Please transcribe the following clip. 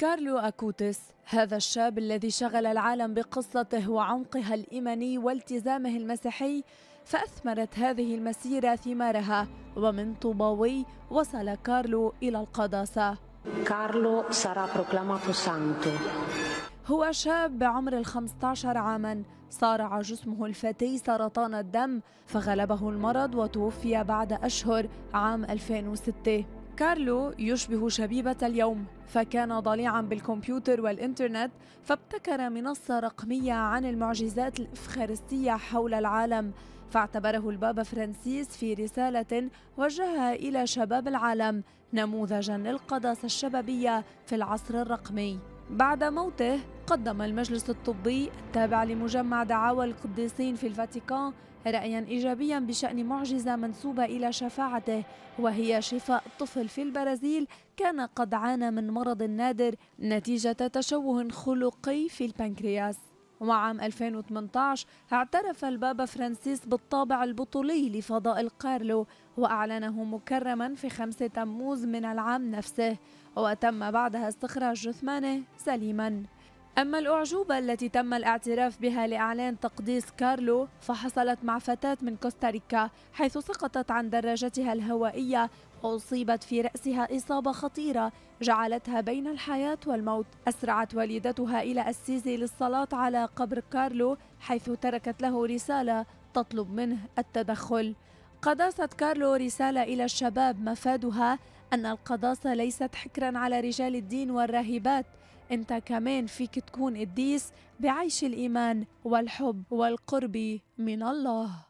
كارلو أكوتس هذا الشاب الذي شغل العالم بقصته وعمقها الإيماني والتزامه المسيحي فأثمرت هذه المسيرة ثمارها ومن طوباوي وصل كارلو إلى القداسة كارلو سارا بروكلاماتو سانتو هو شاب بعمر ال 15 عاما صارع جسمه الفتي سرطان الدم فغلبه المرض وتوفي بعد أشهر عام 2006 كارلو يشبه شبيبة اليوم فكان ضليعا بالكمبيوتر والإنترنت فابتكر منصة رقمية عن المعجزات الإفخارستية حول العالم فاعتبره البابا فرانسيس في رسالة وجهها إلى شباب العالم نموذجا للقداسة الشبابية في العصر الرقمي بعد موته قدم المجلس الطبي التابع لمجمع دعاوى القديسين في الفاتيكان رأيا إيجابيا بشأن معجزة منسوبة إلى شفاعته وهي شفاء طفل في البرازيل كان قد عانى من مرض نادر نتيجة تشوه خلقي في البنكرياس ومع عام 2018 اعترف البابا فرانسيس بالطابع البطولي لفضاء القارلو وأعلنه مكرما في 5 تموز من العام نفسه وتم بعدها استخراج جثمانه سليما أما الأعجوبة التي تم الاعتراف بها لإعلان تقديس كارلو فحصلت مع فتاة من كوستاريكا حيث سقطت عن دراجتها الهوائية أصيبت في رأسها إصابة خطيرة جعلتها بين الحياة والموت أسرعت والدتها إلى السيزي للصلاة على قبر كارلو حيث تركت له رسالة تطلب منه التدخل قداسة كارلو رسالة إلى الشباب مفادها أن القداسة ليست حكرا على رجال الدين والراهبات أنت كمان فيك تكون قديس بعيش الإيمان والحب والقرب من الله